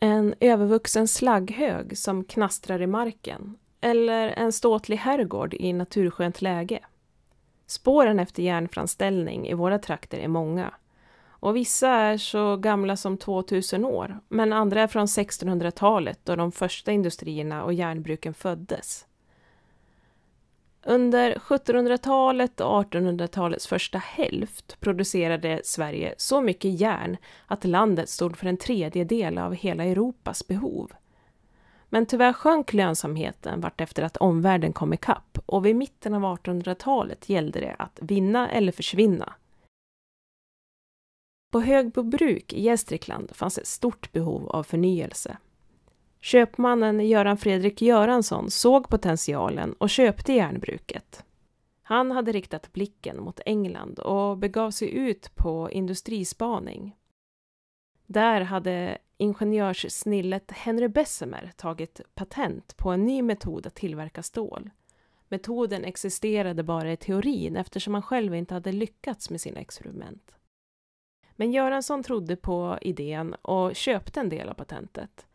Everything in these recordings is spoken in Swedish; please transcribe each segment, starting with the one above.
En övervuxen slagghög som knastrar i marken eller en ståtlig herrgård i naturskönt läge. Spåren efter järnframställning i våra trakter är många och vissa är så gamla som 2000 år men andra är från 1600-talet då de första industrierna och järnbruken föddes. Under 1700-talet och 1800-talets första hälft producerade Sverige så mycket järn att landet stod för en tredjedel av hela Europas behov. Men tyvärr sjönk lönsamheten vartefter att omvärlden kom ikapp och vid mitten av 1800-talet gällde det att vinna eller försvinna. På Högbo bruk i Gästrikland fanns ett stort behov av förnyelse. Köpmannen Göran Fredrik Göransson såg potentialen och köpte järnbruket. Han hade riktat blicken mot England och begav sig ut på industrispaning. Där hade ingenjörssnillet Henry Bessemer tagit patent på en ny metod att tillverka stål. Metoden existerade bara i teorin eftersom han själv inte hade lyckats med sina experiment. Men Göransson trodde på idén och köpte en del av patentet.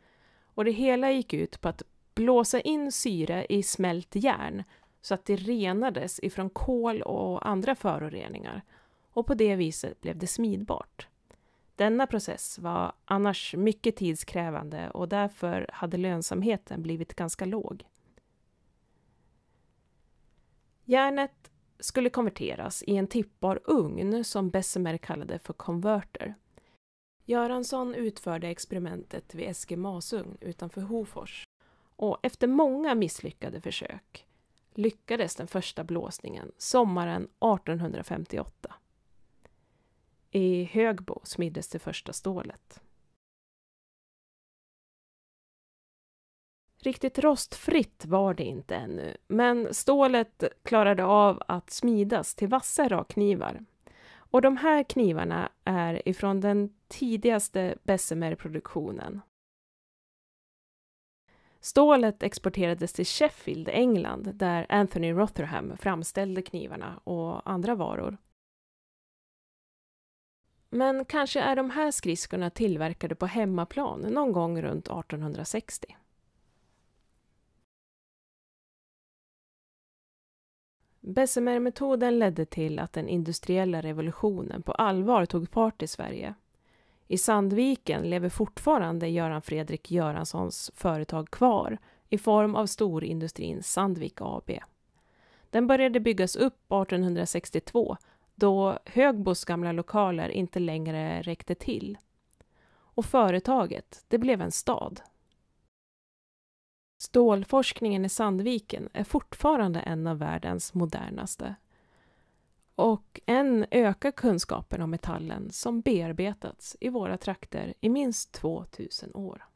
Och det hela gick ut på att blåsa in syre i smält järn så att det renades ifrån kol och andra föroreningar och på det viset blev det smidbart. Denna process var annars mycket tidskrävande och därför hade lönsamheten blivit ganska låg. Järnet skulle konverteras i en tippbar ugn som Bessemer kallade för konverter. Göransson utförde experimentet vid SG Masugn utanför Hofors och efter många misslyckade försök lyckades den första blåsningen sommaren 1858. I Högbo smiddes det första stålet. Riktigt rostfritt var det inte ännu, men stålet klarade av att smidas till vassa rakknivar och de här knivarna är ifrån den tidigaste Bessemer-produktionen. Stålet exporterades till Sheffield, England, där Anthony Rotherham framställde knivarna och andra varor. Men kanske är de här skridskorna tillverkade på hemmaplan någon gång runt 1860. Bessemermetoden ledde till att den industriella revolutionen på allvar tog fart i Sverige. I Sandviken lever fortfarande Göran Fredrik Göranssons företag kvar i form av storindustrin Sandvik AB. Den började byggas upp 1862 då Högbos gamla lokaler inte längre räckte till. Och företaget, det blev en stad Stålforskningen i Sandviken är fortfarande en av världens modernaste. Och än ökar kunskapen om metallen som bearbetats i våra trakter i minst 2000 år.